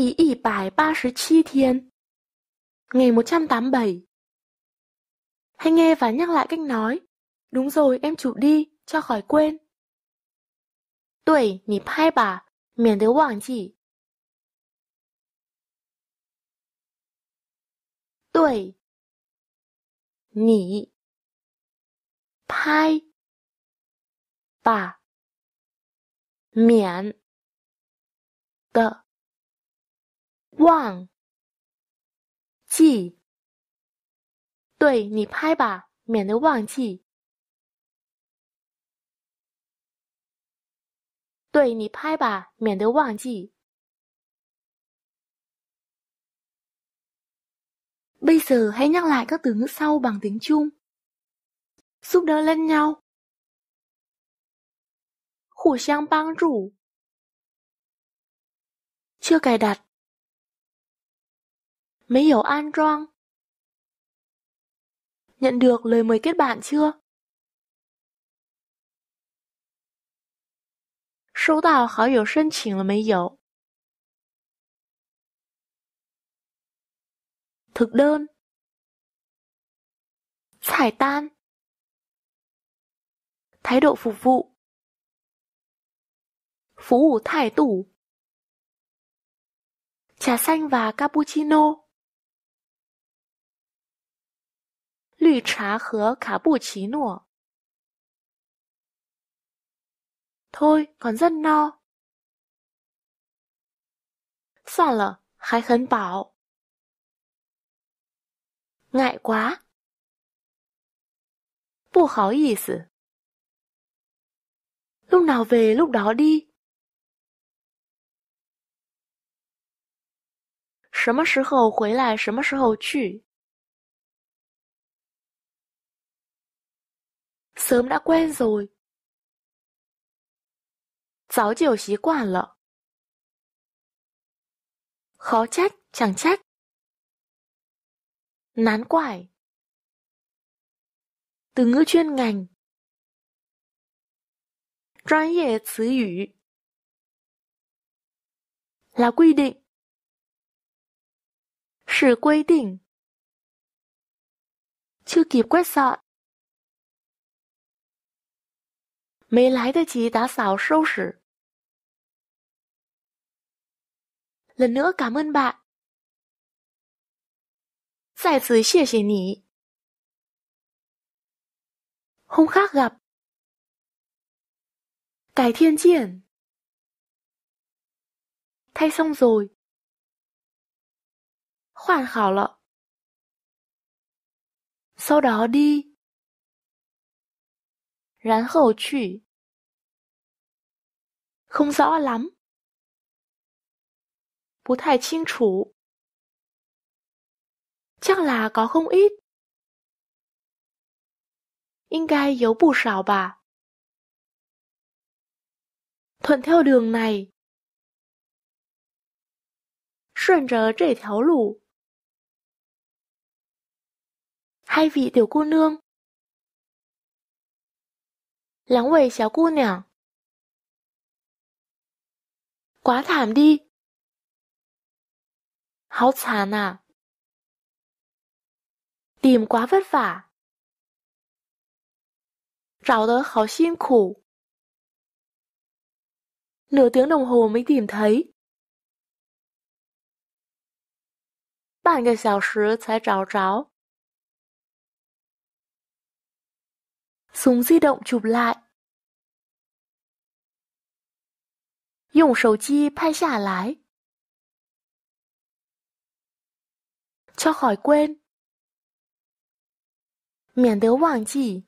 第一百八十七 thiên Ngày bảy Hãy nghe và nhắc lại cách nói Đúng rồi em chụp đi, cho khỏi quên tuổi tuổi phai phai bà bà miễn miễn chỉ 对你拍吧免得忘记对你拍吧免的忘记，对你拍吧，免得忘记。对你拍吧，免得忘记。Bây giờ hãy nhắc lại các từ ngữ sau bằng tiếng Trung. Giúp đỡ lẫn nhau. Khủ sang bang rủ. Chưa cài đặt hiểu nhận được lời mời kết bạn chưa? 收到好友申请了没有？thực đơn Thải tan Thái độ phục vụ Phú ủ thải tủ Trà xanh và cappuccino 绿茶和卡布奇诺。thôi còn rất no. 算了，还很饱。ngại quá. 不好意思。lúc nào về lúc đó đi. 什么时候回来，什么时候去。sớm đã quen rồi. Giáo chiều xí quản lợ. Khó trách, chẳng trách. Nán quải. Từ ngữ chuyên ngành là quy định. Sự quy định. Chưa kịp quét dọn. 没来得及打扫收拾。lần nữa cảm ơn bạn. khác gặp, 改天见，thay xong rồi, 换好了，sau đó đi. 然后去。Không rõ lắm. Chắc là có không ít. Thuận theo đường này. 顺着这条路。Hai vị tiểu cô nương, 两位小姑娘，quá thảm đi！好惨啊！tìm quá vất vả，找得好辛苦。Nửa tiếng đồng hồ mới tìm thấy. 半个小时才找着。súng di động chụp lại. Dùng sầu chi 拍下来. Cho khỏi quên. Miễn đỡ 忘记.